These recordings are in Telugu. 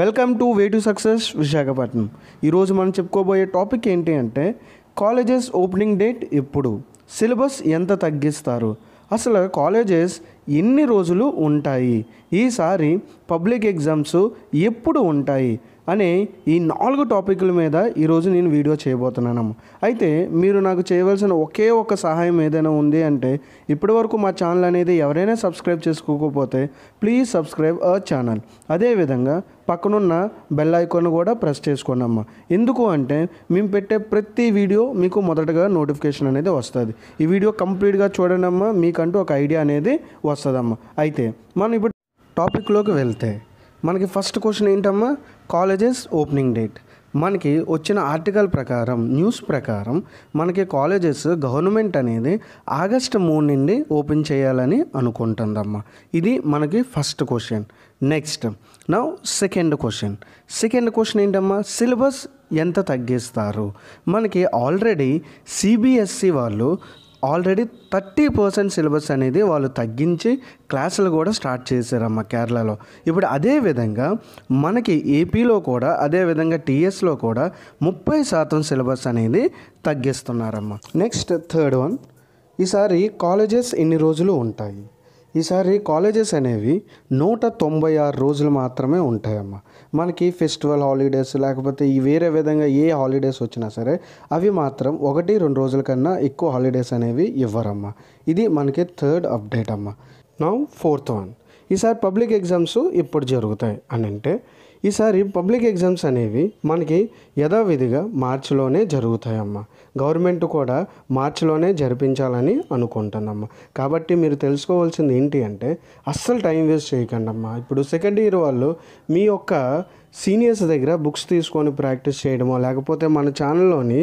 welcome to way to success Visakhapatnam ఈరోజు మనం చెప్పుకోబోయే టాపిక్ ఏంటి అంటే కాలేజెస్ ఓపెనింగ్ డేట్ ఎప్పుడు సిలబస్ ఎంత తగ్గిస్తారు అసలు కాలేజెస్ ఎన్ని రోజులు ఉంటాయి ఈసారి పబ్లిక్ ఎగ్జామ్స్ ఎప్పుడు ఉంటాయి అనే ఈ నాలుగు టాపిక్ల మీద ఈరోజు నేను వీడియో చేయబోతున్నాను అయితే మీరు నాకు చేయవలసిన ఒకే ఒక సహాయం ఏదైనా ఉంది అంటే ఇప్పటి వరకు మా ఛానల్ అనేది ఎవరైనా సబ్స్క్రైబ్ చేసుకోకపోతే ప్లీజ్ సబ్స్క్రైబ్ అ ఛానల్ అదేవిధంగా పక్కనున్న బెల్ ఐకాన్ కూడా ప్రెస్ చేసుకోండి అమ్మ ఎందుకు అంటే మేము పెట్టే ప్రతి వీడియో మీకు మొదటగా నోటిఫికేషన్ అనేది వస్తుంది ఈ వీడియో కంప్లీట్గా చూడండి అమ్మ మీకంటూ ఒక ఐడియా అనేది వస్తుందమ్మ అయితే మనం ఇప్పుడు టాపిక్లోకి వెళ్తే మనకి ఫస్ట్ క్వశ్చన్ ఏంటమ్మా కాలేజెస్ ఓపెనింగ్ డేట్ మనకి వచ్చిన ఆర్టికల్ ప్రకారం న్యూస్ ప్రకారం మనకి కాలేజెస్ గవర్నమెంట్ అనేది ఆగస్టు మూడు నుండి ఓపెన్ చేయాలని అనుకుంటుందమ్మా ఇది మనకి ఫస్ట్ క్వశ్చన్ నెక్స్ట్ నా సెకండ్ క్వశ్చన్ సెకండ్ క్వశ్చన్ ఏంటమ్మా సిలబస్ ఎంత తగ్గిస్తారు మనకి ఆల్రెడీ సిబిఎస్సి e వాళ్ళు ఆల్రెడీ థర్టీ పర్సెంట్ సిలబస్ అనేది వాళ్ళు తగ్గించి క్లాసులు కూడా స్టార్ట్ చేశారమ్మ కేరళలో ఇప్పుడు అదేవిధంగా మనకి ఏపీలో కూడా అదేవిధంగా టీఎస్లో కూడా ముప్పై శాతం సిలబస్ అనేది తగ్గిస్తున్నారమ్మ నెక్స్ట్ థర్డ్ వన్ ఈసారి కాలేజెస్ ఎన్ని రోజులు ఉంటాయి ఈసారి కాలేజెస్ అనేవి నూట తొంభై ఆరు రోజులు మాత్రమే ఉంటాయమ్మ మనకి ఫెస్టివల్ హాలిడేస్ లేకపోతే ఈ వేరే విధంగా ఏ హాలిడేస్ వచ్చినా సరే అవి మాత్రం ఒకటి రెండు రోజుల కన్నా ఎక్కువ హాలిడేస్ అనేవి ఇవ్వరమ్మ ఇది మనకి థర్డ్ అప్డేట్ అమ్మ నా ఫోర్త్ వన్ ఈసారి పబ్లిక్ ఎగ్జామ్స్ ఇప్పుడు జరుగుతాయి అని అంటే ఈసారి పబ్లిక్ ఎగ్జామ్స్ అనేవి మనకి యథావిధిగా మార్చిలోనే జరుగుతాయమ్మ గవర్నమెంట్ కూడా మార్చిలోనే జరిపించాలని అనుకుంటుందమ్మా కాబట్టి మీరు తెలుసుకోవాల్సింది ఏంటి అంటే అస్సలు టైం వేస్ట్ చేయకండి అమ్మ ఇప్పుడు సెకండ్ ఇయర్ వాళ్ళు మీ యొక్క సీనియర్స్ దగ్గర బుక్స్ తీసుకొని ప్రాక్టీస్ చేయడమో లేకపోతే మన ఛానల్లోని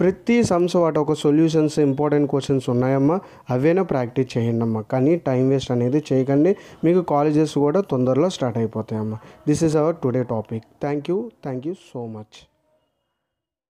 ప్రతి సమ్స్ వాటి ఒక సొల్యూషన్స్ ఇంపార్టెంట్ క్వశ్చన్స్ ఉన్నాయమ్మా అవేనా ప్రాక్టీస్ చేయండి అమ్మా కానీ టైం వేస్ట్ అనేది చేయకండి మీకు కాలేజెస్ కూడా తొందరలో స్టార్ట్ అయిపోతాయమ్మా this is our today topic thank you thank you so much